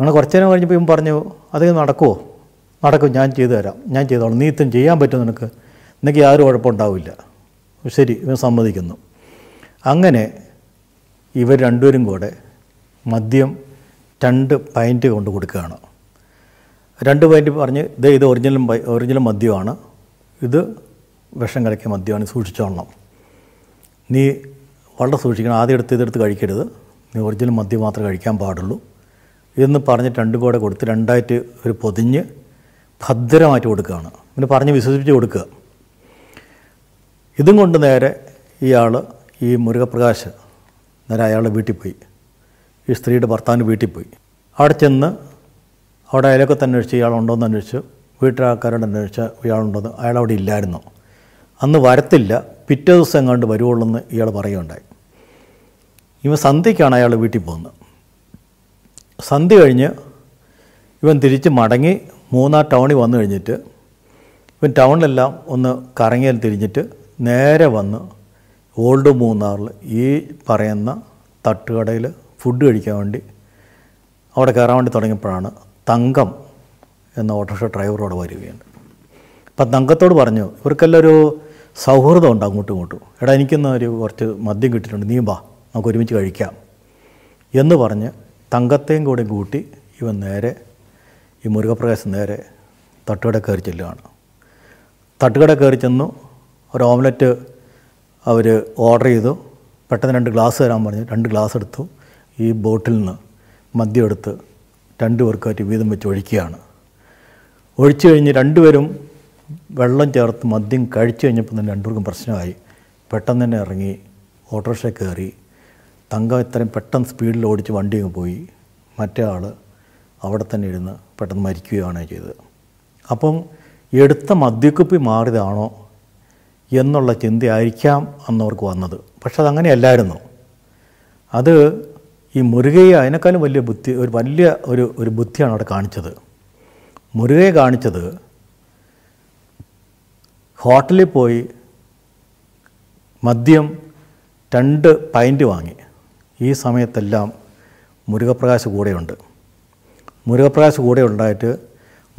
അങ്ങനെ കുറച്ച് നേരം കഴിഞ്ഞപ്പോൾ ഇവൻ പറഞ്ഞു അത് നടക്കുമോ നടക്കും ഞാൻ ചെയ്തു തരാം ഞാൻ ചെയ്തോളാം നീ ഇത്തും ചെയ്യാൻ പറ്റും നിനക്ക് നിനക്ക് യാതൊരു കുഴപ്പമുണ്ടാവില്ല ശരി ഇവൻ സമ്മതിക്കുന്നു അങ്ങനെ ഇവർ രണ്ടുപേരും കൂടെ മദ്യം രണ്ട് പൈൻറ്റ് കൊണ്ട് കൊടുക്കുകയാണ് രണ്ട് പൈൻറ്റ് പറഞ്ഞ് ഇത് ഇത് ഒറിജിനൽ ഒറിജിനൽ മദ്യമാണ് ഇത് വിഷം കലക്കിയ മദ്യമാണ് സൂക്ഷിച്ചോളണം നീ വളരെ സൂക്ഷിക്കണം ആദ്യം എടുത്ത് ഇതെടുത്ത് കഴിക്കരുത് നീ ഒറിജിനൽ മദ്യം മാത്രമേ കഴിക്കാൻ പാടുള്ളൂ എന്ന് പറഞ്ഞ് രണ്ടും കൂടെ കൊടുത്ത് രണ്ടായിട്ട് ഒരു പൊതിഞ്ഞ് ഭദ്രമായിട്ട് കൊടുക്കുകയാണ് അങ്ങനെ പറഞ്ഞ് വിശ്വസിപ്പിച്ച് കൊടുക്കുക ഇതും കൊണ്ട് നേരെ ഇയാൾ ഈ മുരുകപ്രകാശ് നേരെ അയാളുടെ വീട്ടിൽ പോയി ഈ സ്ത്രീയുടെ ഭർത്താവിൻ്റെ വീട്ടിൽ പോയി അവിടെ ചെന്ന് അവിടെ തന്നെ അന്വേഷിച്ച് ഇയാളുണ്ടോ എന്ന് അന്വേഷിച്ച് വീട്ടിലാൾക്കാരോട് അന്വേഷിച്ച് ഇയാളുണ്ടോന്ന് അയാൾ അവിടെ ഇല്ലായിരുന്നു അന്ന് വരത്തില്ല പിറ്റേ ദിവസം എങ്ങാണ്ട് എന്ന് ഇയാൾ പറയുകയുണ്ടായി ഇവ സന്ധ്യയ്ക്കാണ് അയാൾ വീട്ടിൽ പോകുന്നത് സന്ധ്യ കഴിഞ്ഞ് ഇവൻ തിരിച്ച് മടങ്ങി മൂന്നാർ ടൗണിൽ വന്നു കഴിഞ്ഞിട്ട് ഇവൻ ടൗണിലെല്ലാം ഒന്ന് കറങ്ങിയാൽ തിരിഞ്ഞിട്ട് നേരെ വന്ന് ഓൾഡ് മൂന്നാറിൽ ഈ പറയുന്ന തട്ടുകടയിൽ ഫുഡ് കഴിക്കാൻ വേണ്ടി അവിടെ കയറാൻ വേണ്ടി തുടങ്ങിയപ്പോഴാണ് തങ്കം എന്ന ഓട്ടോറിക്ഷ ഡ്രൈവറോട് വരികയാണ് അപ്പം തങ്കത്തോട് പറഞ്ഞു ഇവർക്കെല്ലാം ഒരു സൗഹൃദം ഉണ്ട് അങ്ങോട്ടും ഇങ്ങോട്ടും എടാ എനിക്കൊന്ന് ഒരു കുറച്ച് മദ്യം കിട്ടിയിട്ടുണ്ട് നീ വാ നമുക്ക് ഒരുമിച്ച് കഴിക്കാം എന്ന് പറഞ്ഞ് തങ്കത്തെയും കൂടെ കൂട്ടി ഇവൻ നേരെ ഈ മുരുകപ്രകാശം നേരെ തട്ടുകട കയറി ചെല്ലുകയാണ് തട്ടുകട കയറി ചെന്നു ഒരു ഓംലെറ്റ് അവർ ഓർഡർ ചെയ്തു പെട്ടെന്ന് രണ്ട് ഗ്ലാസ് തരാൻ പറഞ്ഞു രണ്ട് ഗ്ലാസ് എടുത്തു ഈ ബോട്ടിൽ നിന്ന് മദ്യം എടുത്ത് രണ്ട് പേർക്കായിട്ട് വീതം വെച്ച് ഒഴിക്കുകയാണ് ഒഴിച്ചു കഴിഞ്ഞ് രണ്ടുപേരും വെള്ളം ചേർത്ത് മദ്യം കഴിച്ചു കഴിഞ്ഞപ്പോൾ തന്നെ രണ്ടുപേർക്കും പ്രശ്നമായി പെട്ടെന്ന് തന്നെ ഇറങ്ങി ഓട്ടോറിക്ഷ കയറി തങ്ക ഇത്രയും പെട്ടെന്ന് സ്പീഡിൽ ഓടിച്ച് വണ്ടി അങ്ങ് പോയി മറ്റേ ആൾ അവിടെ തന്നെ ഇരുന്ന് പെട്ടെന്ന് മരിക്കുകയാണ് ചെയ്തത് അപ്പം എടുത്ത മദ്യക്കുപ്പി മാറിയതാണോ എന്നുള്ള ചിന്തയായിരിക്കാം അന്നവർക്ക് വന്നത് പക്ഷെ അതങ്ങനെയല്ലായിരുന്നു അത് ഈ മുരുകയെ അതിനേക്കാളും വലിയ ബുദ്ധി ഒരു വലിയ ഒരു ഒരു ബുദ്ധിയാണ് അവിടെ കാണിച്ചത് മുരുകയെ കാണിച്ചത് ഹോട്ടലിൽ പോയി മദ്യം രണ്ട് പൈൻറ്റ് വാങ്ങി ഈ സമയത്തെല്ലാം മുരുകപ്രകാശ് കൂടെയുണ്ട് മുരുകപ്രകാശ് കൂടെ ഉണ്ടായിട്ട്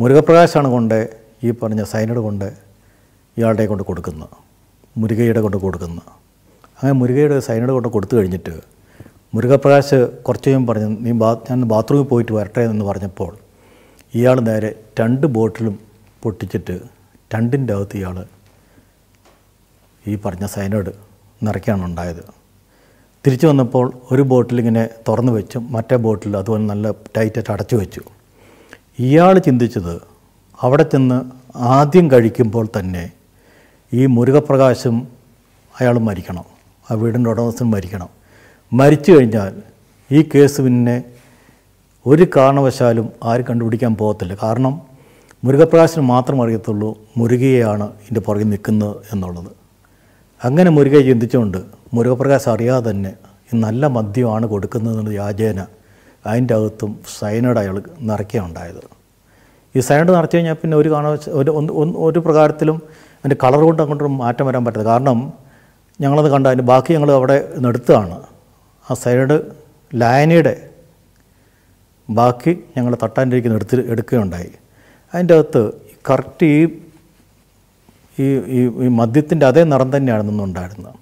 മുരുകപ്രകാശാണ് കൊണ്ട് ഈ പറഞ്ഞ സൈനഡ് കൊണ്ട് ഇയാളുടെ കൊണ്ട് കൊടുക്കുന്നത് മുരുകയുടെ കൊണ്ട് കൊടുക്കുന്നു അങ്ങനെ മുരുകയുടെ സൈനഡ് കൊണ്ട് കൊടുത്തു കഴിഞ്ഞിട്ട് മുരുകപ്രകാശ് കുറച്ച് കഴിയും പറഞ്ഞു നീ ബാ ഞാൻ ബാത്റൂമിൽ പോയിട്ട് വരട്ടെ എന്ന് പറഞ്ഞപ്പോൾ ഇയാൾ നേരെ രണ്ട് ബോട്ടിലും പൊട്ടിച്ചിട്ട് രണ്ടിൻ്റെ അകത്ത് ഇയാൾ ഈ പറഞ്ഞ സൈനോട് നിറയ്ക്കാണ് ഉണ്ടായത് തിരിച്ചു വന്നപ്പോൾ ഒരു ബോട്ടിൽ ഇങ്ങനെ തുറന്നു വെച്ചു മറ്റേ ബോട്ടിൽ അതുപോലെ നല്ല ടൈറ്റായിട്ട് അടച്ചു വെച്ചു ഇയാൾ ചിന്തിച്ചത് അവിടെ ചെന്ന് ആദ്യം കഴിക്കുമ്പോൾ തന്നെ ഈ മുരുകപ്രകാശം അയാൾ മരിക്കണം ആ വീടിൻ്റെ ഉടമസ്ഥൻ മരിക്കണം മരിച്ചു കഴിഞ്ഞാൽ ഈ കേസ് പിന്നെ ഒരു കാരണവശാലും ആരും കണ്ടുപിടിക്കാൻ പോകത്തില്ല കാരണം മുരുകപ്രകാശിന് മാത്രം അറിയത്തുള്ളൂ മുരുകയാണ് ഇതിൻ്റെ പുറകിൽ നിൽക്കുന്നത് എന്നുള്ളത് അങ്ങനെ മുരുകയെ ചിന്തിച്ചുകൊണ്ട് മുരുകപ്രകാശ് അറിയാതെ തന്നെ നല്ല മദ്യമാണ് കൊടുക്കുന്നതെന്ന് യാചേന അതിൻ്റെ അകത്തും സൈനഡ് അയാൾ നിറയ്ക്കുകയുണ്ടായത് ഈ സൈനഡ് നിറച്ചു കഴിഞ്ഞാൽ പിന്നെ ഒരു കാണാൻ ഒരു ഒരു പ്രകാരത്തിലും അതിൻ്റെ കളർ കൊണ്ട് അങ്ങോട്ടും മാറ്റം വരാൻ പറ്റില്ല കാരണം ഞങ്ങളത് കണ്ട അതിൻ്റെ ബാക്കി ഞങ്ങൾ അവിടെ നിർത്തുകയാണ് ആ സൈനഡ് ലായനയുടെ ബാക്കി ഞങ്ങൾ തട്ടാൻ്റെ എടുത്ത് എടുക്കുകയുണ്ടായി അതിൻ്റെ അകത്ത് കറക്റ്റ് ഈ ഈ ഈ മദ്യത്തിൻ്റെ അതേ നിറം തന്നെയാണ് നിന്നുണ്ടായിരുന്നത്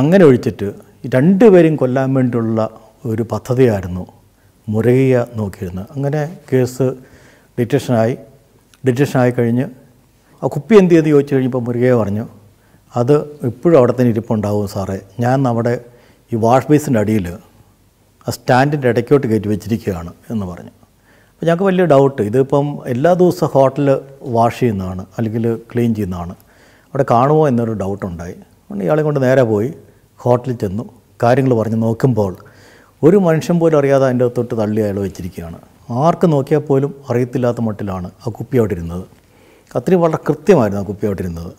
അങ്ങനെ ഒഴിച്ചിട്ട് രണ്ടുപേരും കൊല്ലാൻ വേണ്ടിയുള്ള ഒരു പദ്ധതിയായിരുന്നു മുരകിയ നോക്കിയിരുന്നത് അങ്ങനെ കേസ് ഡിറ്റക്ഷനായി ഡിറ്റക്ഷനായി കഴിഞ്ഞ് ആ കുപ്പി എന്ത് ചെയ്ത് ചോദിച്ചു കഴിഞ്ഞപ്പോൾ മുരുകയെ പറഞ്ഞു അത് ഇപ്പോഴും അവിടെ തന്നെ ഇരിപ്പുണ്ടാവും സാറേ ഞാൻ നമ്മുടെ ഈ വാഷ് ബേസിൻ്റെ അടിയിൽ ആ സ്റ്റാൻഡിൻ്റെ ഇടയ്ക്കോട്ട് കയറ്റി വെച്ചിരിക്കുകയാണ് എന്ന് പറഞ്ഞു അപ്പോൾ ഞങ്ങൾക്ക് വലിയ ഡൗട്ട് ഇതിപ്പം എല്ലാ ദിവസവും ഹോട്ടൽ വാഷ് ചെയ്യുന്നതാണ് അല്ലെങ്കിൽ ക്ലീൻ ചെയ്യുന്നതാണ് അവിടെ കാണുമോ എന്നൊരു ഡൗട്ടുണ്ടായി അതുകൊണ്ട് ഇയാളെ കൊണ്ട് നേരെ പോയി ഹോട്ടലിൽ ചെന്നു കാര്യങ്ങൾ പറഞ്ഞ് നോക്കുമ്പോൾ ഒരു മനുഷ്യൻ പോലും അറിയാതെ അതിൻ്റെ തൊട്ട് തള്ളി അയാൾ വെച്ചിരിക്കുകയാണ് ആർക്ക് നോക്കിയാൽ പോലും അറിയത്തില്ലാത്ത മട്ടിലാണ് ആ കുപ്പി അവിടെ ഇരുന്നത് അത്രയും വളരെ കൃത്യമായിരുന്നു ആ കുപ്പി അവിടെ ഇരുന്നത്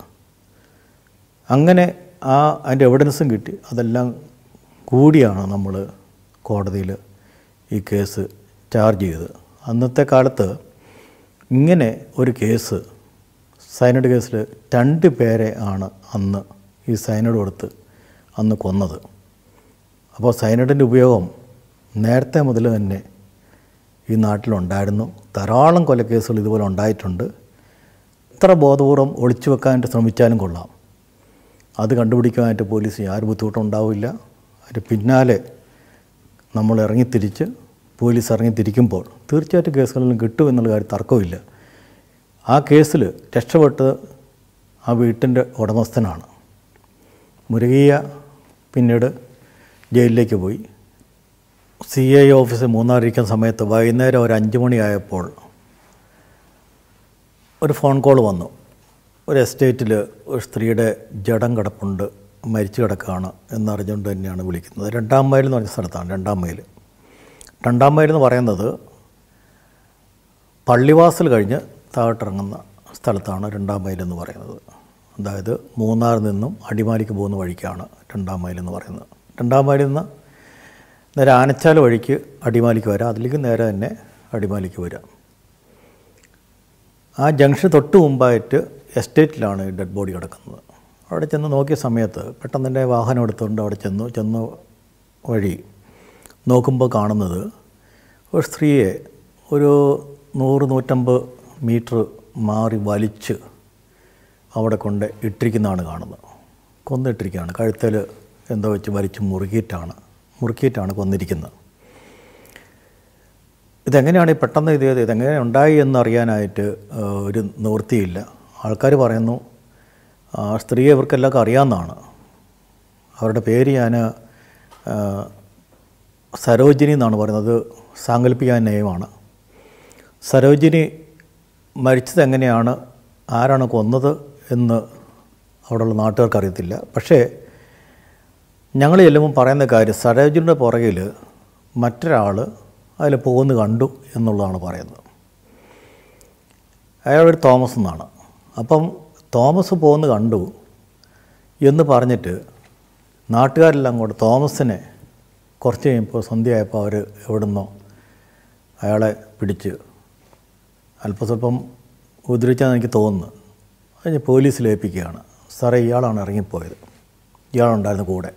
അങ്ങനെ ആ അതിൻ്റെ എവിഡൻസും കിട്ടി അതെല്ലാം കൂടിയാണ് നമ്മൾ കോടതിയിൽ ഈ കേസ് ചാർജ് ചെയ്തത് അന്നത്തെ കാലത്ത് ഇങ്ങനെ ഒരു കേസ് സൈനഡ് കേസിൽ രണ്ട് പേരെ ആണ് അന്ന് ഈ സൈനഡ് കൊടുത്ത് അന്ന് കൊന്നത് അപ്പോൾ സൈനഡിൻ്റെ ഉപയോഗം നേരത്തെ മുതൽ തന്നെ ഈ നാട്ടിലുണ്ടായിരുന്നു ധാരാളം കൊലക്കേസുകൾ ഇതുപോലെ ഉണ്ടായിട്ടുണ്ട് എത്ര ബോധപൂർവം ഒളിച്ചു വെക്കാനായിട്ട് ശ്രമിച്ചാലും കൊള്ളാം അത് കണ്ടുപിടിക്കാനായിട്ട് പോലീസിന് ബുദ്ധിമുട്ടും ഉണ്ടാവില്ല അതിന് പിന്നാലെ നമ്മൾ ഇറങ്ങിത്തിരിച്ച് പോലീസ് ഇറങ്ങിത്തിരിക്കുമ്പോൾ തീർച്ചയായിട്ടും കേസുകളിലും കിട്ടും എന്നുള്ള കാര്യം തർക്കമില്ല ആ കേസിൽ രക്ഷപ്പെട്ടത് ആ വീട്ടിൻ്റെ ഉടമസ്ഥനാണ് മുരുകിയ പിന്നീട് ജയിലിലേക്ക് പോയി സി ഐ ഓഫീസിൽ മൂന്നാറിരിക്കുന്ന സമയത്ത് വൈകുന്നേരം ഒരു അഞ്ച് മണിയായപ്പോൾ ഒരു ഫോൺ കോൾ വന്നു ഒരു എസ്റ്റേറ്റിൽ ഒരു സ്ത്രീയുടെ ജഡം കിടപ്പുണ്ട് മരിച്ചു കിടക്കുകയാണ് എന്നറിഞ്ഞുകൊണ്ട് തന്നെയാണ് വിളിക്കുന്നത് രണ്ടാം മൈൽ എന്ന് പറഞ്ഞ സ്ഥലത്താണ് രണ്ടാം മൈൽ രണ്ടാം മൈൽ എന്ന് പറയുന്നത് പള്ളിവാസൽ കഴിഞ്ഞ് താഴോട്ടിറങ്ങുന്ന സ്ഥലത്താണ് രണ്ടാം മൈൽ എന്ന് പറയുന്നത് അതായത് മൂന്നാറിൽ നിന്നും അടിമാലിക്ക് പോകുന്ന വഴിക്കാണ് രണ്ടാം മൈൽ എന്ന് പറയുന്നത് രണ്ടാം മൈലിൽ നിന്ന് നേരെ ആനച്ചാൽ വഴിക്ക് അടിമാലിക്ക് വരാം അതിലേക്ക് നേരെ തന്നെ അടിമാലിക്ക് വരാം ആ ജംഗ്ഷൻ തൊട്ട് മുമ്പായിട്ട് എസ്റ്റേറ്റിലാണ് ഡെഡ് ബോഡി കിടക്കുന്നത് അവിടെ ചെന്ന് നോക്കിയ സമയത്ത് പെട്ടെന്ന് തന്നെ വാഹനം എടുത്തുകൊണ്ട് അവിടെ ചെന്നു ചെന്ന വഴി നോക്കുമ്പോൾ കാണുന്നത് ഒരു സ്ത്രീയെ ഒരു നൂറ് നൂറ്റമ്പത് മീറ്റർ മാറി വലിച്ച് അവിടെ കൊണ്ട് ഇട്ടിരിക്കുന്നതാണ് കാണുന്നത് കൊന്നിട്ടിരിക്കുകയാണ് കഴുത്തിൽ എന്തോ വെച്ച് വലിച്ച് മുറുകിയിട്ടാണ് മുറുക്കിയിട്ടാണ് കൊന്നിരിക്കുന്നത് ഇതെങ്ങനെയാണ് പെട്ടെന്ന് ഇത് ചെയ്തത് ഇതെങ്ങനെ ഉണ്ടായി എന്നറിയാനായിട്ട് ഒരു നിവൃത്തിയില്ല ആൾക്കാർ പറയുന്നു സ്ത്രീയെ ഇവർക്കെല്ലാവർക്കും അറിയാമെന്നാണ് അവരുടെ പേര് ഞാൻ സരോജിനി എന്നാണ് പറയുന്നത് സാങ്കല്പിക നയമാണ് സരോജിനി മരിച്ചത് എങ്ങനെയാണ് ആരാണ് കൊന്നത് എന്ന് അവിടെയുള്ള നാട്ടുകാർക്ക് അറിയത്തില്ല പക്ഷേ ഞങ്ങൾ ചെല്ലുമ്പോൾ പറയുന്ന കാര്യം സരോജിൻ്റെ പുറകിൽ മറ്റൊരാൾ അതിൽ പോകുന്നു കണ്ടു എന്നുള്ളതാണ് പറയുന്നത് ഒരു തോമസ് എന്നാണ് അപ്പം തോമസ് പോകുന്നു കണ്ടു എന്ന് പറഞ്ഞിട്ട് നാട്ടുകാരെല്ലാം കൂടെ തോമസിനെ കുറച്ച് കഴിയുമ്പോൾ സന്ധ്യയായപ്പോൾ അവർ എവിടുന്നോ അയാളെ പിടിച്ച് അല്പസ്വല്പം ഉദ്ധരിച്ചാന്ന് എനിക്ക് തോന്നുന്നു അതിന് പോലീസിലേൽപ്പിക്കുകയാണ് സാറേ ഇയാളാണ് ഇറങ്ങിപ്പോയത് ഇയാളുണ്ടായിരുന്നു കൂടെ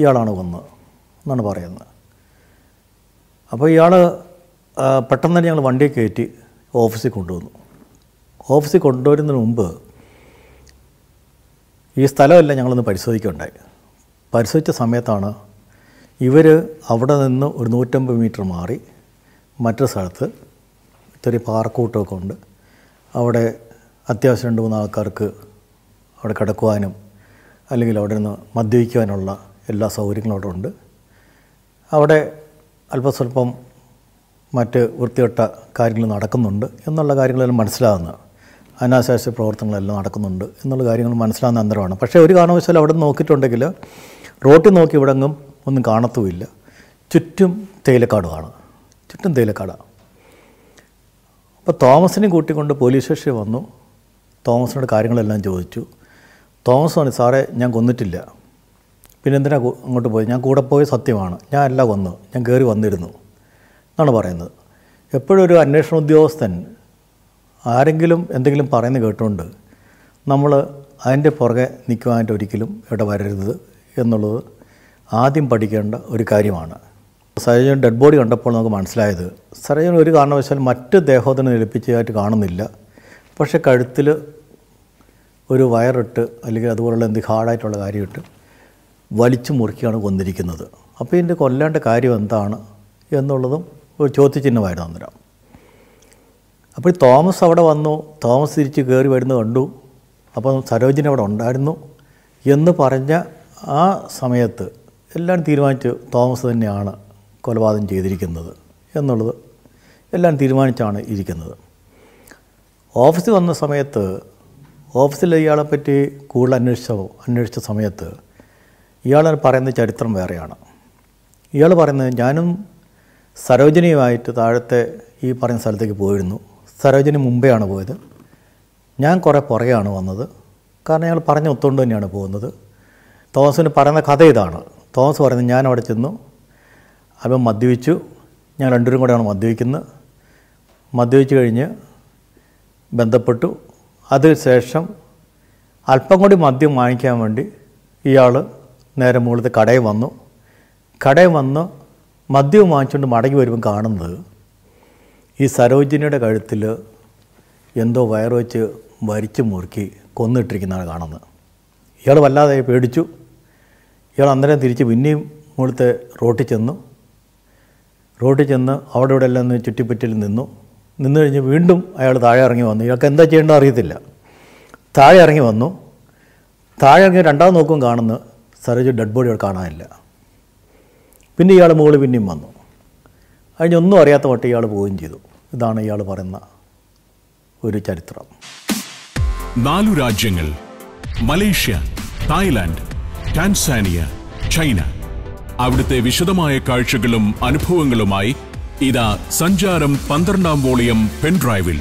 ഇയാളാണ് വന്ന് എന്നാണ് പറയുന്നത് അപ്പോൾ ഇയാൾ പെട്ടെന്ന് തന്നെ ഞങ്ങൾ വണ്ടിയെ കയറ്റി ഓഫീസിൽ കൊണ്ടുവന്നു ഓഫീസിൽ കൊണ്ടുവരുന്നതിന് മുമ്പ് ഈ സ്ഥലമല്ല ഞങ്ങളൊന്ന് പരിശോധിക്കുകയുണ്ടായി പരിശോധിച്ച സമയത്താണ് ഇവർ അവിടെ നിന്ന് ഒരു നൂറ്റമ്പത് മീറ്റർ മാറി മറ്റൊരു സ്ഥലത്ത് ചെറിയ പാറക്കൂട്ടമൊക്കെ ഉണ്ട് അവിടെ അത്യാവശ്യം രണ്ട് മൂന്ന് ആൾക്കാർക്ക് അവിടെ കിടക്കുവാനും അല്ലെങ്കിൽ അവിടെ നിന്ന് മദ്യപിക്കുവാനുള്ള എല്ലാ സൗകര്യങ്ങളും അവിടെ ഉണ്ട് അവിടെ അല്പസ്വല്പം മറ്റ് വൃത്തികെട്ട കാര്യങ്ങൾ നടക്കുന്നുണ്ട് എന്നുള്ള കാര്യങ്ങളെല്ലാം മനസ്സിലാകുന്ന അനാശാസ്യ പ്രവർത്തനങ്ങളെല്ലാം നടക്കുന്നുണ്ട് എന്നുള്ള കാര്യങ്ങൾ മനസ്സിലാകുന്ന അന്തരമാണ് പക്ഷേ ഒരു കാരണവശാലും അവിടെ നിന്ന് നോക്കിയിട്ടുണ്ടെങ്കിൽ റോട്ടിൽ നോക്കി ഇവിടെങ്ങും ഒന്നും കാണത്തുമില്ല ചുറ്റും തേയിലക്കാടുമാണ് ചുറ്റും തേയിലക്കാടാണ് അപ്പോൾ തോമസിനെ കൂട്ടിക്കൊണ്ട് പോലീസ് സ്റ്റേഷനിൽ വന്നു തോമസിനോട് കാര്യങ്ങളെല്ലാം ചോദിച്ചു തോമസ് പറഞ്ഞു സാറേ ഞാൻ കൊന്നിട്ടില്ല പിന്നെ എന്തിനാ അങ്ങോട്ട് പോയി ഞാൻ കൂടെ പോയി സത്യമാണ് ഞാൻ അല്ല കൊന്നു ഞാൻ കയറി വന്നിരുന്നു എന്നാണ് പറയുന്നത് എപ്പോഴും ഒരു അന്വേഷണ ഉദ്യോഗസ്ഥൻ ആരെങ്കിലും എന്തെങ്കിലും പറയുന്നത് കേട്ടുകൊണ്ട് നമ്മൾ അതിൻ്റെ പുറകെ നിൽക്കുവാനായിട്ട് ഒരിക്കലും ഇവിടെ വരരുത് എന്നുള്ളത് ആദ്യം പഠിക്കേണ്ട ഒരു കാര്യമാണ് സരജൻ ഡെഡ് ബോഡി കണ്ടപ്പോൾ നമുക്ക് മനസ്സിലായത് സരജൻ ഒരു കാരണവശാലും മറ്റ് ദേഹോദനം ലഭിച്ചതായിട്ട് കാണുന്നില്ല പക്ഷേ കഴുത്തിൽ ഒരു വയറിട്ട് അല്ലെങ്കിൽ അതുപോലുള്ള എന്ത് ഹാർഡായിട്ടുള്ള കാര്യമിട്ട് വലിച്ചു മുറിക്കുകയാണ് കൊന്നിരിക്കുന്നത് അപ്പോൾ ഇതിൻ്റെ കൊല്ലേണ്ട കാര്യം എന്താണ് എന്നുള്ളതും ഒരു ചോദ്യചിഹ്നമായിരുന്നു അന്നേരം അപ്പോൾ തോമസ് അവിടെ വന്നു തോമസ് തിരിച്ച് കയറി വരുന്ന കണ്ടു അപ്പം സരോജിനി അവിടെ ഉണ്ടായിരുന്നു എന്ന് പറഞ്ഞ ആ സമയത്ത് എല്ലാം തീരുമാനിച്ച് തോമസ് തന്നെയാണ് കൊലപാതകം ചെയ്തിരിക്കുന്നത് എന്നുള്ളത് എല്ലാം തീരുമാനിച്ചാണ് ഇരിക്കുന്നത് ഓഫീസിൽ വന്ന സമയത്ത് ഓഫീസിൽ ഇയാളെപ്പറ്റി കൂടുതൽ അന്വേഷിച്ചോ അന്വേഷിച്ച സമയത്ത് ഇയാൾ പറയുന്ന ചരിത്രം വേറെയാണ് ഇയാൾ പറയുന്നത് ഞാനും സരോജനിയുമായിട്ട് താഴത്തെ ഈ പറഞ്ഞ സ്ഥലത്തേക്ക് പോയിരുന്നു സരോജനി മുമ്പെയാണ് പോയത് ഞാൻ കുറേ പുറകെയാണ് വന്നത് കാരണം ഞങ്ങൾ പറഞ്ഞ ഒത്തുകൊണ്ട് തന്നെയാണ് പോകുന്നത് തോമസിന് പറയുന്ന കഥ ഇതാണ് തോമസ് പറയുന്നത് ഞാൻ അവിടെ ചെന്നു അവൻ മദ്യപിച്ചു ഞാൻ രണ്ടുപേരും കൂടെയാണ് മദ്യപിക്കുന്നത് മദ്യപിച്ചു കഴിഞ്ഞ് ബന്ധപ്പെട്ടു അതിനുശേഷം അല്പം കൂടി മദ്യം വാങ്ങിക്കാൻ വേണ്ടി ഇയാൾ നേരെ മുകളിലത്തെ കടയിൽ വന്നു കടയിൽ വന്ന് മദ്യം വാങ്ങിച്ചുകൊണ്ട് മടങ്ങി വരുമ്പോൾ കാണുന്നത് ഈ സരോജിനിയുടെ കഴുത്തിൽ എന്തോ വയർ വെച്ച് വരിച്ചു മുറുക്കി കൊന്നിട്ടിരിക്കുന്നതാണ് കാണുന്നത് ഇയാൾ വല്ലാതെ പേടിച്ചു ഇയാൾ അന്നേരം തിരിച്ച് പിന്നെയും മുകളിലത്തെ റോട്ടിൽ ചെന്നു റോട്ടിൽ ചെന്ന് അവിടെ ഇവിടെ എല്ലാം ചുറ്റിപ്പറ്റിൽ നിന്നു നിന്ന് കഴിഞ്ഞ് വീണ്ടും അയാൾ താഴെ ഇറങ്ങി വന്നു ഇയാൾക്ക് എന്താ ചെയ്യേണ്ടത് അറിയത്തില്ല താഴെ ഇറങ്ങി വന്നു താഴെ ഇറങ്ങി രണ്ടാമത് നോക്കും കാണുന്ന സർജ് ഡെഡ് ബോഡി കാണാനില്ല പിന്നെ ഇയാൾ മുകളിൽ പിന്നെയും വന്നു അതിനൊന്നും അറിയാത്ത വട്ടം ഇയാൾ പോവുകയും ചെയ്തു ഇതാണ് ഇയാൾ പറയുന്ന ഒരു ചരിത്രം നാലു രാജ്യങ്ങൾ മലേഷ്യ തായ്ലാൻഡ് ടാൻസാനിയ ചൈന അവിടുത്തെ വിശദമായ കാഴ്ചകളും അനുഭവങ്ങളുമായി ഇതാ സഞ്ചാരം പന്ത്രണ്ടാം വോളിയം പെൻഡ്രൈവിൽ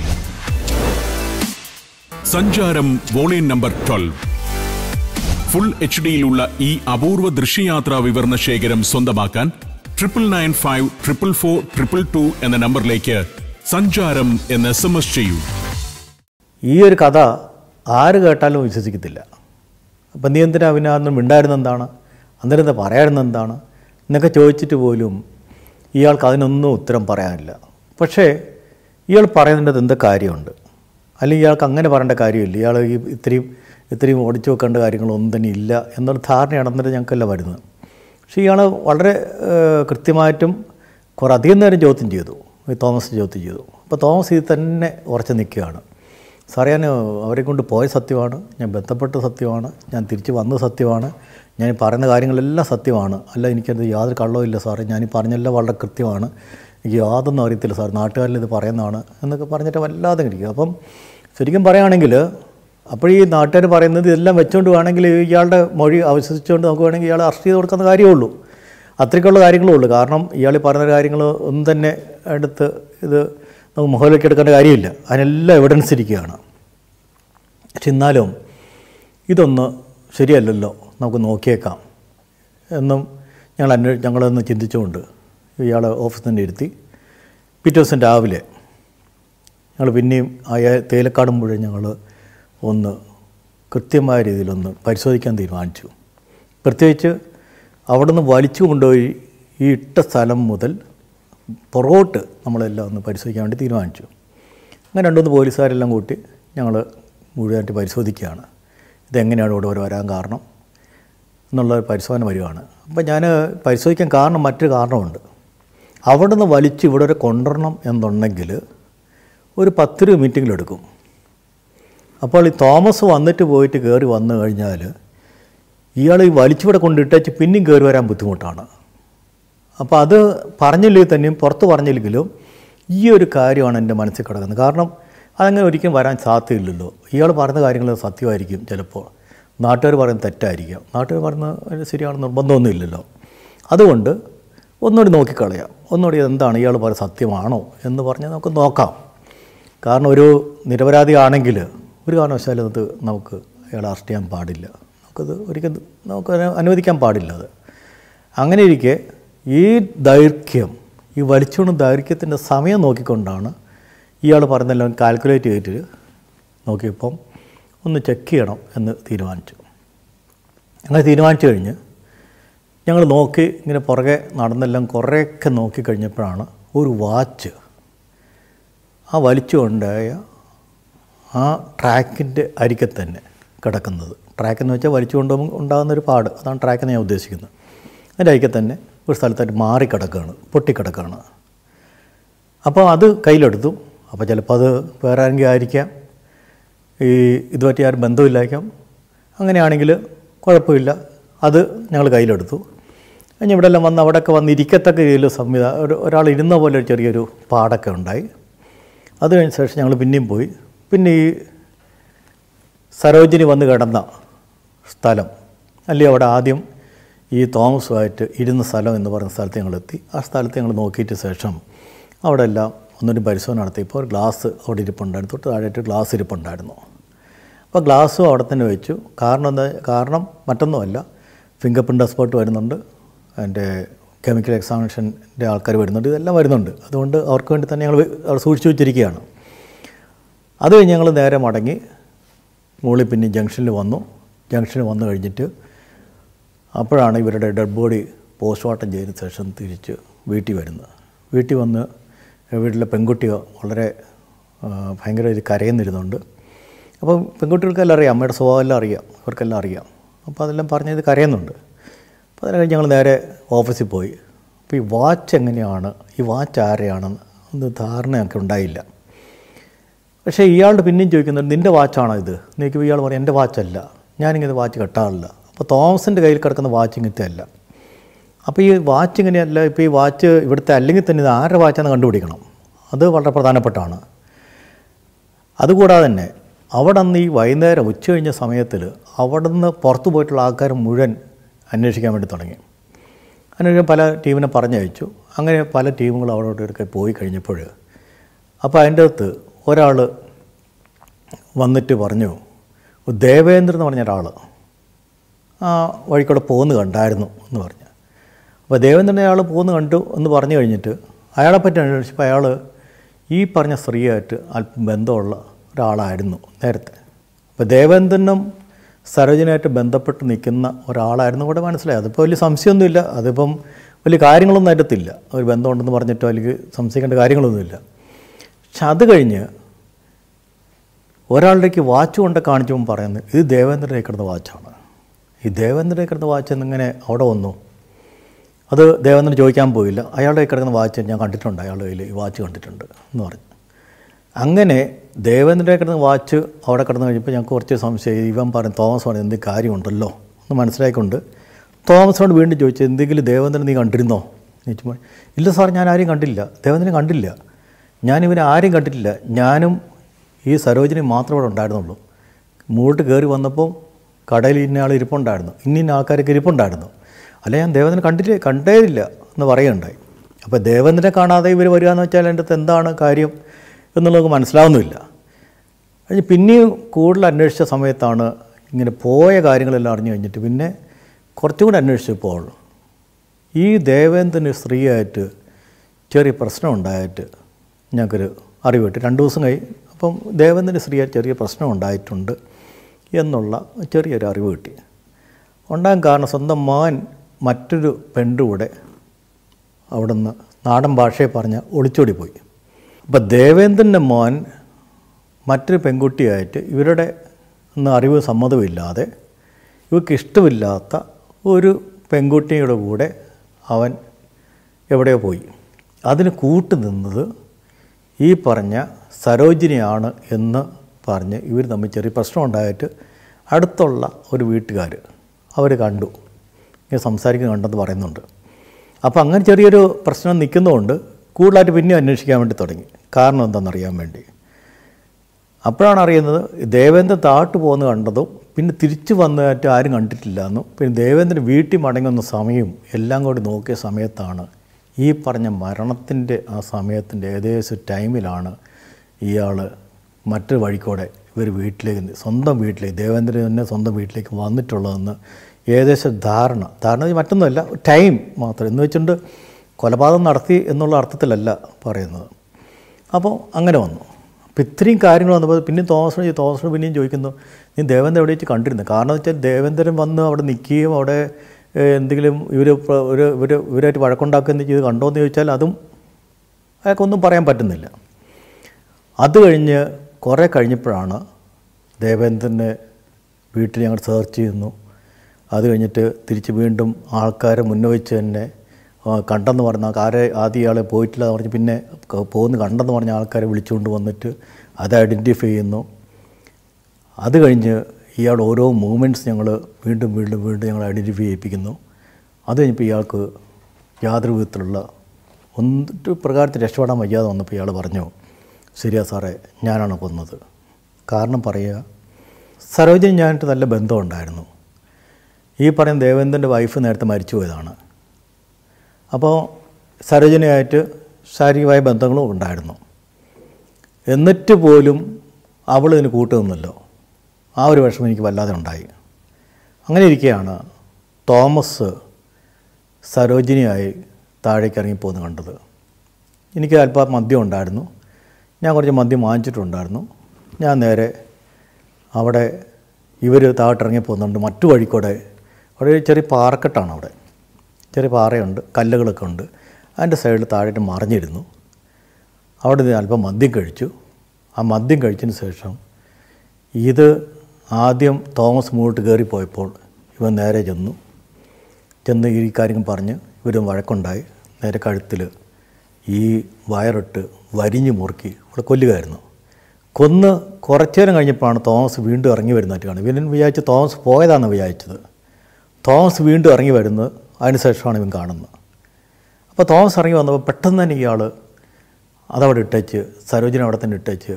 Sancharam volume number twelve full H ഡിയിലുള്ള ഈ അപൂർവ ദൃശ്യയാത്രാ വിവരണ ശേഖരം സ്വന്തമാക്കാൻ triple nine five triple four triple two എന്ന നമ്പറിലേക്ക് സഞ്ചാരം എന്ന് എസ് എം എസ് ചെയ്യൂ ഈ ഒരു കഥ ആര് കേട്ടാലും വിശ്വസിക്കത്തില്ല അപ്പം നീ എന്തിനാ പിന്നെ അന്ന് മിണ്ടായിരുന്നെന്താണ് അന്നേരം എന്താ പറയായിരുന്നെന്താണ് എന്നൊക്കെ ചോദിച്ചിട്ട് പോലും ഇയാൾക്ക് അതിനൊന്നും ഉത്തരം പറയാനില്ല പക്ഷേ ഇയാൾ പറയുന്നത് എന്ത് കാര്യമുണ്ട് അല്ലെങ്കിൽ ഇയാൾക്ക് അങ്ങനെ പറയേണ്ട കാര്യമില്ല ഇയാൾ ഈ ഇത്രയും ഇത്രയും ഓടിച്ചു വെക്കേണ്ട കാര്യങ്ങളൊന്നും തന്നെ ഇല്ല എന്നൊരു ധാരണയാണ് അന്നേരം ഞങ്ങൾക്കല്ല വരുന്നത് പക്ഷേ ഇയാൾ വളരെ കൃത്യമായിട്ടും കുറേ അധികം നേരം ചോദ്യം ചെയ്തു ഈ തോമസ് ചോദ്യം ചെയ്തു അപ്പോൾ തോമസ് ഇത് തന്നെ ഉറച്ച് നിൽക്കുകയാണ് സാറേ ഞാൻ അവരെ കൊണ്ട് പോയ സത്യമാണ് ഞാൻ ബന്ധപ്പെട്ട സത്യമാണ് ഞാൻ തിരിച്ചു വന്ന സത്യമാണ് ഞാൻ പറയുന്ന കാര്യങ്ങളെല്ലാം സത്യമാണ് അല്ല എനിക്കത് യാതൊരു കള്ളവും ഇല്ല സാറേ ഞാൻ പറഞ്ഞെല്ലാം വളരെ കൃത്യമാണ് എനിക്ക് യാതൊന്നും അറിയത്തില്ല സാർ നാട്ടുകാരിൽ ഇത് പറയുന്നതാണ് എന്നൊക്കെ പറഞ്ഞിട്ട് വല്ലാതെ കിടിക്കുക അപ്പം ശരിക്കും പറയുകയാണെങ്കിൽ അപ്പോൾ ഈ നാട്ടുകാർ പറയുന്നത് ഇതെല്ലാം വെച്ചുകൊണ്ട് വേണമെങ്കിൽ ഇയാളുടെ മൊഴി അവശ്വസിച്ചുകൊണ്ട് നമുക്ക് വേണമെങ്കിൽ ഇയാളെ അറസ്റ്റ് ചെയ്ത് കൊടുക്കുന്ന കാര്യമുള്ളൂ അത്രയ്ക്കുള്ള കാര്യങ്ങളേ ഉള്ളൂ കാരണം ഇയാൾ പറയുന്ന കാര്യങ്ങൾ ഒന്നും തന്നെ എടുത്ത് ഇത് നമുക്ക് മുഖലേക്ക് എടുക്കേണ്ട കാര്യമില്ല അതിനെല്ലാം എവിഡൻസ് ഇരിക്കുകയാണ് പക്ഷെ എന്നാലും ഇതൊന്ന് ശരിയല്ലല്ലോ നമുക്ക് നോക്കിയേക്കാം എന്നും ഞങ്ങൾ അന്വേ ഞങ്ങളൊന്ന് ചിന്തിച്ചുകൊണ്ട് ഇയാളെ ഓഫീസിൽ നിന്ന് ഇരുത്തി പിറ്റേ ദിവസം രാവിലെ ഞങ്ങൾ പിന്നെയും ആ തേലക്കാട് മുഴുവൻ ഞങ്ങൾ ഒന്ന് കൃത്യമായ രീതിയിലൊന്ന് പരിശോധിക്കാൻ തീരുമാനിച്ചു പ്രത്യേകിച്ച് നിന്ന് വലിച്ചു കൊണ്ടുപോയി ഈ ഇട്ട സ്ഥലം മുതൽ പുറകോട്ട് നമ്മളെല്ലാം ഒന്ന് പരിശോധിക്കാൻ വേണ്ടി തീരുമാനിച്ചു അങ്ങനെ രണ്ടുമൂന്ന് പോലീസുകാരെല്ലാം കൂട്ടി ഞങ്ങൾ മുഴുവനായിട്ട് പരിശോധിക്കുകയാണ് ഇതെങ്ങനെയാണ് ഇവിടെ വരാൻ കാരണം എന്നുള്ള പരിശോധന വരുവാണ് അപ്പോൾ ഞാൻ പരിശോധിക്കാൻ കാരണം മറ്റൊരു കാരണമുണ്ട് അവിടെ നിന്ന് വലിച്ച് ഇവിടെ ഒരു കൊണ്ടുവരണം എന്നുണ്ടെങ്കിൽ ഒരു പത്ത് രൂപ മീറ്റിങ്ങിലെടുക്കും അപ്പോൾ ഈ തോമസ് വന്നിട്ട് പോയിട്ട് കയറി വന്നു കഴിഞ്ഞാൽ ഇയാൾ ഈ വലിച്ചിവിടെ കൊണ്ടിട്ടേച്ച് പിന്നെയും കയറി വരാൻ ബുദ്ധിമുട്ടാണ് അപ്പോൾ അത് പറഞ്ഞില്ലെങ്കിൽ തന്നെയും പുറത്ത് പറഞ്ഞില്ലെങ്കിലും ഈ ഒരു കാര്യമാണ് എൻ്റെ മനസ്സിൽ കിടക്കുന്നത് കാരണം അതങ്ങനെ ഒരിക്കലും വരാൻ സാധ്യതയില്ലല്ലോ ഇയാൾ പറഞ്ഞ കാര്യങ്ങൾ സത്യമായിരിക്കും ചിലപ്പോൾ നാട്ടുകാർ പറയുന്നത് തെറ്റായിരിക്കാം നാട്ടുകാർ പറയുന്നത് ശരിയാണ് നിർബന്ധമൊന്നുമില്ലല്ലോ അതുകൊണ്ട് ഒന്നുകൂടി നോക്കിക്കളയാം ഒന്നുകൂടി എന്താണ് ഇയാൾ പറയുന്നത് സത്യമാണോ എന്ന് പറഞ്ഞാൽ നമുക്ക് നോക്കാം കാരണം ഒരു നിരപരാധി ആണെങ്കിൽ ഒരു കാരണവശാലും അത് നമുക്ക് അയാളെ അറസ്റ്റ് ചെയ്യാൻ പാടില്ല നമുക്കത് ഒരിക്കലും നമുക്ക് അനുവദിക്കാൻ പാടില്ല അത് അങ്ങനെ ഇരിക്കെ ഈ ദൈർഘ്യം ഈ വലിച്ചുകൊണ്ട് ദൈർഘ്യത്തിൻ്റെ സമയം നോക്കിക്കൊണ്ടാണ് ഇയാൾ പറയുന്നതെല്ലാം കാൽക്കുലേറ്റ് ചെയ്തിട്ട് നോക്കിയപ്പം ഒന്ന് ചെക്ക് ചെയ്യണം എന്ന് തീരുമാനിച്ചു അങ്ങനെ തീരുമാനിച്ചു കഴിഞ്ഞ് ഞങ്ങൾ നോക്കി ഇങ്ങനെ പുറകെ നടന്നെല്ലാം കുറേയൊക്കെ നോക്കിക്കഴിഞ്ഞപ്പോഴാണ് ഒരു വാച്ച് ആ വലിച്ചുകൊണ്ടായ ആ ട്രാക്കിൻ്റെ അരിക്കെ തന്നെ കിടക്കുന്നത് ട്രാക്ക് എന്ന് വെച്ചാൽ വലിച്ചുകൊണ്ട് ഒരു പാട് അതാണ് ട്രാക്കെന്ന് ഞാൻ ഉദ്ദേശിക്കുന്നത് അതിൻ്റെ അരിക്കെ തന്നെ ഒരു സ്ഥലത്തായിട്ട് മാറിക്കിടക്കുകയാണ് പൊട്ടിക്കിടക്കുകയാണ് അപ്പോൾ അത് കയ്യിലെടുത്തു അപ്പോൾ ചിലപ്പോൾ അത് വേറെ ആരെങ്കിലും ആയിരിക്കാം ഈ ഇതുപറ്റി ആരും ബന്ധമില്ലായിരിക്കാം അങ്ങനെയാണെങ്കിൽ കുഴപ്പമില്ല അത് ഞങ്ങൾ കയ്യിലെടുത്തു കഴിഞ്ഞ് ഇവിടെ എല്ലാം വന്ന് അവിടെയൊക്കെ വന്ന് ഇരിക്കത്തക്ക രീതിയിൽ സംവിധാനം ഒരു ഒരാൾ ഇരുന്ന പോലെ ഒരു ചെറിയൊരു പാടൊക്കെ ഉണ്ടായി അത് കഴിഞ്ഞ ശേഷം ഞങ്ങൾ പിന്നെയും പോയി പിന്നെ ഈ സരോജിനി വന്ന് കിടന്ന സ്ഥലം അല്ലെങ്കിൽ അവിടെ ആദ്യം ഈ തോമസുമായിട്ട് ഇരുന്ന സ്ഥലം എന്ന് പറയുന്ന സ്ഥലത്ത് ഞങ്ങളെത്തി ആ സ്ഥലത്ത് ഞങ്ങൾ നോക്കിയിട്ട് ശേഷം അവിടെ എല്ലാം ഒന്നൊരു പരിശോധന നടത്തിയപ്പോൾ ഒരു ഗ്ലാസ് അവിടെ ഇരിപ്പുണ്ടായിരുന്നു തൊട്ട് താഴെയായിട്ട് ഗ്ലാസ് ഇരിപ്പുണ്ടായിരുന്നു അപ്പോൾ ഗ്ലാസ്സും അവിടെ തന്നെ വെച്ചു കാരണം എന്താ കാരണം മറ്റൊന്നുമല്ല ഫിംഗർ പ്രിൻ്റ് എക്സ്പേർട്ട് വരുന്നുണ്ട് അതിൻ്റെ കെമിക്കൽ എക്സാമിനേഷൻ്റെ ആൾക്കാർ വരുന്നുണ്ട് ഇതെല്ലാം വരുന്നുണ്ട് അതുകൊണ്ട് അവർക്ക് വേണ്ടി തന്നെ ഞങ്ങൾ അവിടെ സൂക്ഷിച്ചു വെച്ചിരിക്കുകയാണ് അത് കഴിഞ്ഞ് ഞങ്ങൾ നേരെ മടങ്ങി മുകളിൽ പിന്നെ ജംഗ്ഷനിൽ വന്നു ജംഗ്ഷനിൽ വന്നു കഴിഞ്ഞിട്ട് അപ്പോഴാണ് ഇവരുടെ ഡെഡ് ബോഡി പോസ്റ്റ്മോർട്ടം ചെയ്തതിന് ശേഷം തിരിച്ച് വീട്ടിൽ വരുന്നത് വീട്ടിൽ വന്ന് വീട്ടിലെ പെൺകുട്ടിയോ വളരെ ഭയങ്കര ഇത് കരയുന്നിരുന്നുണ്ട് അപ്പം പെൺകുട്ടികൾക്കെല്ലാം അറിയാം അമ്മയുടെ സ്വഭാവം എല്ലാം അറിയാം ഇവർക്കെല്ലാം അറിയാം അപ്പോൾ അതെല്ലാം ഇത് കരയുന്നുണ്ട് അപ്പോൾ അതിനെ ഞങ്ങൾ നേരെ ഓഫീസിൽ പോയി അപ്പോൾ ഈ വാച്ച് എങ്ങനെയാണ് ഈ വാച്ച് ആരെയാണെന്ന് ഒന്ന് ധാരണയൊക്കെ ഉണ്ടായില്ല പക്ഷേ ഇയാളുടെ പിന്നെയും ചോദിക്കുന്നത് നിൻ്റെ വാച്ചാണോ ഇത് നീക്കുമ്പോൾ ഇയാൾ പറയും എൻ്റെ വാച്ചല്ല ഞാനിങ്ങനെ വാച്ച് കെട്ടാറില്ല അപ്പോൾ തോമസിൻ്റെ കയ്യിൽ കിടക്കുന്ന വാച്ച് ഇങ്ങനത്തെ അല്ല അപ്പോൾ ഈ വാച്ച് ഇങ്ങനെയല്ല ഇപ്പോൾ ഈ വാച്ച് ഇവിടുത്തെ അല്ലെങ്കിൽ തന്നെ ഇത് ആരുടെ വാച്ചാണെന്ന് കണ്ടുപിടിക്കണം അത് വളരെ പ്രധാനപ്പെട്ടാണ് അതുകൂടാതെ തന്നെ അവിടെ നിന്ന് ഈ വൈകുന്നേരം ഉച്ച കഴിഞ്ഞ സമയത്തിൽ അവിടെ നിന്ന് പുറത്തു പോയിട്ടുള്ള ആൾക്കാർ മുഴുവൻ അന്വേഷിക്കാൻ വേണ്ടി തുടങ്ങി അന്വേഷിക്കാൻ പല ടീമിനെ പറഞ്ഞയച്ചു അങ്ങനെ പല ടീമുകൾ അവിടെ ഇവിടെയൊക്കെ പോയി കഴിഞ്ഞപ്പോൾ അപ്പോൾ അതിൻ്റെ അകത്ത് ഒരാൾ വന്നിട്ട് പറഞ്ഞു ദേവേന്ദ്രൻ എന്ന് പറഞ്ഞ ഒരാൾ ആ വഴിക്കൂടെ പോകുന്നു കണ്ടായിരുന്നു എന്ന് പറഞ്ഞു അപ്പോൾ ദേവൻ തന്നെ അയാൾ പോകുന്ന കണ്ടു എന്ന് പറഞ്ഞു കഴിഞ്ഞിട്ട് അയാളെ പറ്റി അന്വേഷിച്ചപ്പോൾ അയാൾ ഈ പറഞ്ഞ സ്ത്രീയായിട്ട് അല്പം ബന്ധമുള്ള ഒരാളായിരുന്നു നേരത്തെ അപ്പോൾ ദേവേന്ദ്രനും സരോജനായിട്ട് ബന്ധപ്പെട്ട് നിൽക്കുന്ന ഒരാളായിരുന്നു കൂടെ മനസ്സിലായി അതിപ്പോൾ വലിയ സംശയമൊന്നുമില്ല അതിപ്പം വലിയ കാര്യങ്ങളൊന്നും അറ്റത്തില്ല ഒരു ബന്ധമുണ്ടെന്ന് പറഞ്ഞിട്ടോ അല്ലെങ്കിൽ സംശയിക്കേണ്ട കാര്യങ്ങളൊന്നുമില്ല പക്ഷെ അത് കഴിഞ്ഞ് ഒരാളുടേക്ക് വാച്ച് കൊണ്ട് കാണിച്ചപ്പോൾ പറയുന്നത് ഇത് ദേവേന്ദ്രനെ കിടന്ന വാച്ചാണ് ഈ ദേവേന്ദ്രനെ കിടന്ന വാച്ച് എന്നിങ്ങനെ അവിടെ വന്നു അത് ദേവേന്ദ്രൻ ചോദിക്കാൻ പോയില്ല അയാളുടെ കിടക്കുന്ന വാച്ച് ഞാൻ കണ്ടിട്ടുണ്ട് അയാളുടെ കയ്യിൽ ഈ വാച്ച് കണ്ടിട്ടുണ്ട് എന്ന് പറഞ്ഞു അങ്ങനെ ദേവേന്ദ്രൻ്റെ കിടന്ന് വാച്ച് അവിടെ കിടന്ന് കഴിഞ്ഞപ്പോൾ ഞങ്ങൾക്ക് കുറച്ച് സംശയം ഇവൻ പറഞ്ഞു തോമസ് പറഞ്ഞു എന്ത് കാര്യമുണ്ടല്ലോ എന്ന് മനസ്സിലായിക്കൊണ്ട് തോമസിനോട് വീണ്ടും ചോദിച്ചു എന്തെങ്കിലും ദേവേന്ദ്രൻ നീ കണ്ടിരുന്നോ ചോദിച്ചു ഇല്ല സാർ ഞാൻ ആരെയും കണ്ടില്ല ദേവേന്ദ്രൻ കണ്ടില്ല ഞാൻ ഇവനെ ആരെയും കണ്ടിട്ടില്ല ഞാനും ഈ സരോജിനി മാത്രം ഇവിടെ ഉണ്ടായിരുന്നുള്ളൂ മുകളിട്ട് കയറി വന്നപ്പോൾ കടയിൽ ഇന്ന ആൾ ഇരിപ്പുണ്ടായിരുന്നു ഇന്നിന്ന ഇന്ന ആൾക്കാരൊക്കെ ഇരിപ്പുണ്ടായിരുന്നു അല്ല ഞാൻ ദേവനെ കണ്ടിട്ട് കണ്ടേയില്ല എന്ന് പറയുകയുണ്ടായി അപ്പോൾ ദേവനെ കാണാതെ ഇവർ വരിക എന്ന് വെച്ചാൽ എൻ്റെ അടുത്ത് എന്താണ് കാര്യം എന്നുള്ളത് മനസ്സിലാവുന്നില്ല കഴിഞ്ഞ് പിന്നെയും കൂടുതൽ അന്വേഷിച്ച സമയത്താണ് ഇങ്ങനെ പോയ കാര്യങ്ങളെല്ലാം അറിഞ്ഞു കഴിഞ്ഞിട്ട് പിന്നെ കുറച്ചും കൂടി അന്വേഷിച്ചപ്പോൾ ഈ ദേവേന്ദ്രന് സ്ത്രീയായിട്ട് ചെറിയ പ്രശ്നം ഉണ്ടായിട്ട് ഞങ്ങൾക്കൊരു അറിവ് കിട്ടി രണ്ട് ദിവസം കഴി അപ്പം ദേവേന്ദ്രന് സ്ത്രീയായിട്ട് ചെറിയ പ്രശ്നം ഉണ്ടായിട്ടുണ്ട് എന്നുള്ള ചെറിയൊരു അറിവ് കിട്ടി ഉണ്ടാകാൻ കാരണം സ്വന്തം മകൻ മറ്റൊരു പെണ്ടുകൂടെ അവിടുന്ന് നാടൻ ഭാഷയെ പറഞ്ഞ് ഒളിച്ചോടി പോയി അപ്പോൾ ദേവേന്ദ്രൻ്റെ മോൻ മറ്റൊരു പെൺകുട്ടിയായിട്ട് ഇവരുടെ ഒന്നും അറിവ് സമ്മതമില്ലാതെ ഇവർക്ക് ഇഷ്ടമില്ലാത്ത ഒരു പെൺകുട്ടിയുടെ കൂടെ അവൻ എവിടെയോ പോയി അതിന് നിന്നത് ഈ പറഞ്ഞ സരോജിനിയാണ് എന്ന് പറഞ്ഞ് ഇവർ തമ്മിൽ ചെറിയ പ്രശ്നമുണ്ടായിട്ട് അടുത്തുള്ള ഒരു വീട്ടുകാർ അവർ കണ്ടു കണ്ടെന്ന് പറയുന്നുണ്ട് അപ്പോൾ അങ്ങനെ ചെറിയൊരു പ്രശ്നം നിൽക്കുന്നതുകൊണ്ട് കൂടുതലായിട്ട് പിന്നെയും അന്വേഷിക്കാൻ വേണ്ടി തുടങ്ങി കാരണം എന്താണെന്നറിയാൻ വേണ്ടി അപ്പോഴാണ് അറിയുന്നത് ദേവേന്ദ്രൻ താട്ട് പോകുന്ന കണ്ടതും പിന്നെ തിരിച്ചു വന്നതായിട്ട് ആരും കണ്ടിട്ടില്ല എന്നും പിന്നെ ദേവേന്ദ്രൻ വീട്ടിൽ മടങ്ങുന്ന സമയവും എല്ലാം കൂടി നോക്കിയ സമയത്താണ് ഈ പറഞ്ഞ മരണത്തിൻ്റെ ആ സമയത്തിൻ്റെ ഏകദേശം ടൈമിലാണ് ഇയാൾ മറ്റൊരു വഴിക്കൂടെ ഇവർ വീട്ടിലേക്ക് സ്വന്തം വീട്ടിലേക്ക് ദേവേന്ദ്രൻ തന്നെ സ്വന്തം വീട്ടിലേക്ക് വന്നിട്ടുള്ളതെന്ന് ഏകദേശം ധാരണ ധാരണ മറ്റൊന്നുമല്ല ടൈം മാത്രം എന്ന് വെച്ചുകൊണ്ട് കൊലപാതകം നടത്തി എന്നുള്ള അർത്ഥത്തിലല്ല പറയുന്നത് അപ്പോൾ അങ്ങനെ വന്നു അപ്പോൾ ഇത്രയും കാര്യങ്ങൾ വന്നപ്പോൾ പിന്നെ തോമസിന് തോമസിന് പിന്നെയും ചോദിക്കുന്നു നീ ദേവേന്ദ്രൻ എവിടെ വെച്ച് കണ്ടിരുന്നു കാരണം എന്ന് വെച്ചാൽ ദേവേന്ദ്രൻ വന്ന് അവിടെ നിൽക്കുകയും അവിടെ എന്തെങ്കിലും ഇവർ ഒരു ഇവർ ഇവരായിട്ട് വഴക്കുണ്ടാക്കുകയും ചെയ്ത് കണ്ടോയെന്ന് ചോദിച്ചാൽ അതും ഒന്നും പറയാൻ പറ്റുന്നില്ല അത് കഴിഞ്ഞ് കുറേ കഴിഞ്ഞപ്പോഴാണ് ദേവേന്ദ്രൻ്റെ വീട്ടിൽ ഞങ്ങൾ സെർച്ച് ചെയ്യുന്നു അത് കഴിഞ്ഞിട്ട് തിരിച്ച് വീണ്ടും ആൾക്കാരെ മുന്നവച്ച് തന്നെ കണ്ടെന്ന് പറഞ്ഞ ആരെ ആദ്യ ആളെ പോയിട്ടില്ല എന്ന് പറഞ്ഞ് പിന്നെ പോകുന്ന കണ്ടെന്ന് പറഞ്ഞ ആൾക്കാരെ വിളിച്ചുകൊണ്ട് വന്നിട്ട് അത് ഐഡൻറ്റിഫൈ ചെയ്യുന്നു അത് കഴിഞ്ഞ് ഇയാൾ ഓരോ മൂവ്മെൻറ്റ്സ് ഞങ്ങൾ വീണ്ടും വീണ്ടും വീണ്ടും ഞങ്ങൾ ഐഡൻറ്റിഫൈ ചെയ്യിപ്പിക്കുന്നു അത് കഴിഞ്ഞപ്പോൾ ഇയാൾക്ക് യാതൊരു വിധത്തിലുള്ള ഒന്നിട്ട് പ്രകാരത്തിൽ രക്ഷപ്പെടാൻ വയ്യാതെ വന്നപ്പോൾ ഇയാൾ പറഞ്ഞു ശരിയാ സാറേ ഞാനാണ് കൊന്നത് കാരണം പറയുക സരോജിനി ഞാനിട്ട് നല്ല ബന്ധമുണ്ടായിരുന്നു ഈ പറയുന്ന ദേവേന്ദ്രൻ്റെ വൈഫ് നേരത്തെ മരിച്ചു പോയതാണ് അപ്പോൾ സരോജനയായിട്ട് ശാരീരികമായ ബന്ധങ്ങളും ഉണ്ടായിരുന്നു എന്നിട്ട് പോലും അവൾ ഇതിന് കൂട്ടുന്നില്ലോ ആ ഒരു വിഷമം എനിക്ക് വല്ലാതെ ഉണ്ടായി അങ്ങനെ ഇരിക്കുകയാണ് തോമസ് സരോജിനിയായി താഴേക്ക് ഇറങ്ങിപ്പോന്ന് കണ്ടത് എനിക്ക് അല്പം മദ്യം ഉണ്ടായിരുന്നു ഞാൻ കുറച്ച് മദ്യം വാങ്ങിച്ചിട്ടുണ്ടായിരുന്നു ഞാൻ നേരെ അവിടെ ഇവർ താഴോട്ടിറങ്ങി പോകുന്നുണ്ട് മറ്റു വഴിക്കൂടെ അവിടെ ഒരു ചെറിയ പാറക്കെട്ടാണ് അവിടെ ചെറിയ പാറയുണ്ട് കല്ലുകളൊക്കെ ഉണ്ട് അതിൻ്റെ സൈഡിൽ താഴേട്ട് മറിഞ്ഞിരുന്നു അവിടെ നിന്ന് അല്പം മദ്യം കഴിച്ചു ആ മദ്യം കഴിച്ചതിന് ശേഷം ഇത് ആദ്യം തോമസ് മുന്നോട്ട് കയറിപ്പോയപ്പോൾ ഇവൻ നേരെ ചെന്നു ചെന്ന് ഈ കാര്യം പറഞ്ഞ് ഇവരും വഴക്കുണ്ടായി നേരെ കഴുത്തിൽ ഈ വയറിട്ട് വരിഞ്ഞു മുറുക്കി ഇവിടെ കൊല്ലുകയായിരുന്നു കൊന്ന് കുറച്ചു നേരം കഴിഞ്ഞപ്പോഴാണ് തോമസ് വീണ്ടും ഇറങ്ങി വരുന്നതായിട്ട് കാണുന്നത് ഇവനും വിചാരിച്ച് തോമസ് പോയതാണെന്ന് വിചാരിച്ചത് തോമസ് വീണ്ടും ഇറങ്ങി വരുന്നത് അതിനുശേഷമാണ് ഇവൻ കാണുന്നത് അപ്പോൾ തോമസ് ഇറങ്ങി വന്നപ്പോൾ പെട്ടെന്ന് തന്നെ ഇയാൾ അതവിടെ ഇട്ടേച്ച് സരോജിനെ അവിടെ തന്നെ ഇട്ടേച്ച്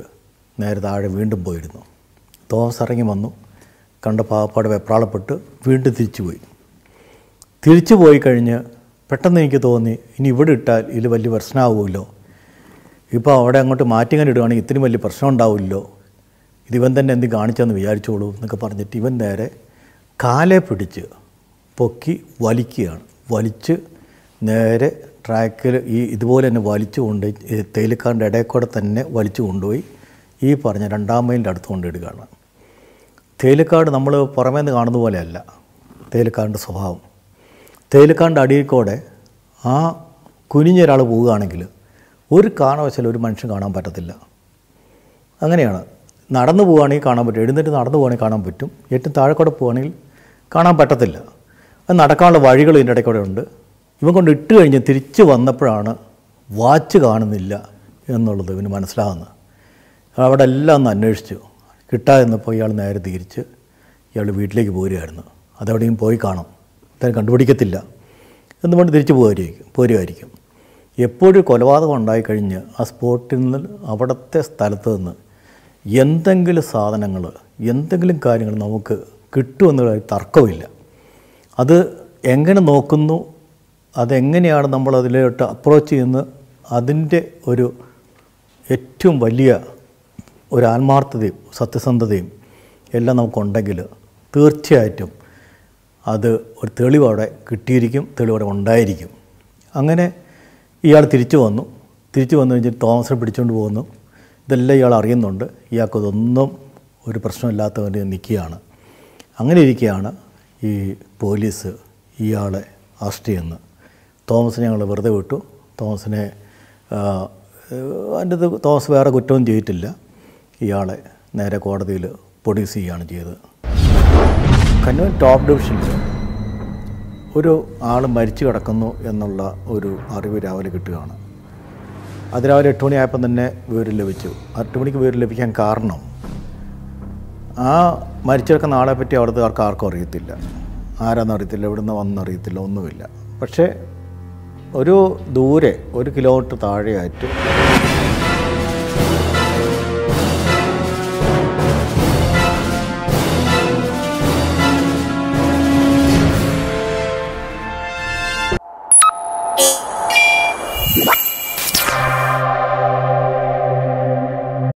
നേരെ താഴെ വീണ്ടും പോയിരുന്നു തോമസ് ഇറങ്ങി വന്നു കണ്ട പാവപ്പാട് വെപ്രാളപ്പെട്ട് വീണ്ടും തിരിച്ചു പോയി തിരിച്ചു പോയി കഴിഞ്ഞ് പെട്ടെന്ന് എനിക്ക് തോന്നി ഇനി ഇവിടെ ഇട്ടാൽ ഇതിൽ വലിയ പ്രശ്നമാവുമല്ലോ ഇപ്പോൾ അവിടെ അങ്ങോട്ട് മാറ്റി മാറ്റിങ്ങനെ ഇടുകയാണെങ്കിൽ ഇത്രയും വലിയ പ്രശ്നം ഉണ്ടാവില്ലല്ലോ ഇതിവൻ തന്നെ എന്ത് കാണിച്ചെന്ന് വിചാരിച്ചോളൂ എന്നൊക്കെ പറഞ്ഞിട്ട് ഇവൻ നേരെ കാലെ പിടിച്ച് പൊക്കി വലിക്കുകയാണ് വലിച്ച് നേരെ ട്രാക്കിൽ ഈ ഇതുപോലെ തന്നെ വലിച്ചു കൊണ്ട് തേയിലക്കാരൻ്റെ ഇടയിൽ കൂടെ തന്നെ വലിച്ചു കൊണ്ടുപോയി ഈ പറഞ്ഞ രണ്ടാം മൈലിൻ്റെ അടുത്ത് കൊണ്ടിടുകയാണ് തേയിലക്കാട് നമ്മൾ പുറമേ നിന്ന് കാണുന്ന പോലെയല്ല തേയിലക്കാടിൻ്റെ സ്വഭാവം തേയിലക്കാടിൻ്റെ അടിയിൽ കൂടെ ആ കുനിഞ്ഞൊരാൾ പോവുകയാണെങ്കിൽ ഒരു കാരണവശാൽ ഒരു മനുഷ്യൻ കാണാൻ പറ്റത്തില്ല അങ്ങനെയാണ് നടന്നു പോവുകയാണെങ്കിൽ കാണാൻ പറ്റും എഴുന്നേറ്റ് നടന്നു പോവുകയാണെങ്കിൽ കാണാൻ പറ്റും ഏറ്റവും താഴെക്കൂടെ പോവുകയാണെങ്കിൽ കാണാൻ പറ്റത്തില്ല അത് നടക്കാനുള്ള വഴികൾ ഇതിൻ്റെ ഇടയ്ക്കൂടെ ഉണ്ട് ഇവൻ കൊണ്ട് ഇട്ട് കഴിഞ്ഞ് തിരിച്ച് വന്നപ്പോഴാണ് വാച്ച് കാണുന്നില്ല എന്നുള്ളത് ഇവന് മനസ്സിലാകുന്നത് അവിടെ എല്ലാം ഒന്ന് അന്വേഷിച്ചു കിട്ടാതിരുന്നപ്പോൾ ഇയാൾ നേരെ തിരിച്ച് ഇയാൾ വീട്ടിലേക്ക് പോരുമായിരുന്നു അതെവിടെയും പോയി കാണും അത്തരം കണ്ടുപിടിക്കത്തില്ല എന്നുകൊണ്ട് തിരിച്ച് പോരുമായിരിക്കും പോരുമായിരിക്കും എപ്പോഴും കൊലപാതകം ഉണ്ടായിക്കഴിഞ്ഞ് ആ സ്പോട്ടിൽ നിന്ന് അവിടുത്തെ സ്ഥലത്ത് നിന്ന് എന്തെങ്കിലും സാധനങ്ങൾ എന്തെങ്കിലും കാര്യങ്ങൾ നമുക്ക് കിട്ടുമെന്നുള്ള തർക്കമില്ല അത് എങ്ങനെ നോക്കുന്നു അതെങ്ങനെയാണ് നമ്മൾ അതിലോട്ട് അപ്രോച്ച് ചെയ്യുന്നത് അതിൻ്റെ ഒരു ഏറ്റവും വലിയ ഒരു ആത്മാർത്ഥതയും സത്യസന്ധതയും എല്ലാം നമുക്കുണ്ടെങ്കിൽ തീർച്ചയായിട്ടും അത് ഒരു തെളിവവിടെ കിട്ടിയിരിക്കും തെളിവവിടെ ഉണ്ടായിരിക്കും അങ്ങനെ ഇയാൾ തിരിച്ചു വന്നു തിരിച്ചു വന്നു കഴിഞ്ഞിട്ട് തോമസിനെ പിടിച്ചുകൊണ്ട് പോകുന്നു ഇതെല്ലാം ഇയാൾ അറിയുന്നുണ്ട് ഇയാൾക്കതൊന്നും ഒരു പ്രശ്നമില്ലാത്തവൻ്റെ നിൽക്കുകയാണ് അങ്ങനെ ഇരിക്കുകയാണ് ഈ പോലീസ് ഇയാളെ അറസ്റ്റ് ചെയ്യുന്നു തോമസിനെ ഞങ്ങൾ വെറുതെ വിട്ടു തോമസിനെ അതിൻ്റെ തോമസ് വേറെ കുറ്റവും ചെയ്തിട്ടില്ല ഇയാളെ നേരെ കോടതിയിൽ പ്രൊഡ്യൂസ് ചെയ്യുകയാണ് ചെയ്തത് കന്നുവൻ ടോപ്പ് ഡിവിഷനിൽ ഒരു ആൾ മരിച്ചു കിടക്കുന്നു എന്നുള്ള ഒരു അറിവ് രാവിലെ കിട്ടുകയാണ് അതിരാവിലെ എട്ട് മണിയായപ്പം തന്നെ വിവരം ലഭിച്ചു എട്ട് മണിക്ക് വിവരം ലഭിക്കാൻ കാരണം ആ മരിച്ചു കിടക്കുന്ന ആളെ പറ്റി അവിടുത്തെ ആർക്ക് ആർക്കും അറിയത്തില്ല ആരാന്ന് അറിയത്തില്ല ഇവിടുന്ന് വന്നറിയത്തില്ല ഒന്നുമില്ല പക്ഷേ ഒരു ദൂരെ ഒരു കിലോമീറ്റർ താഴെയായിട്ട്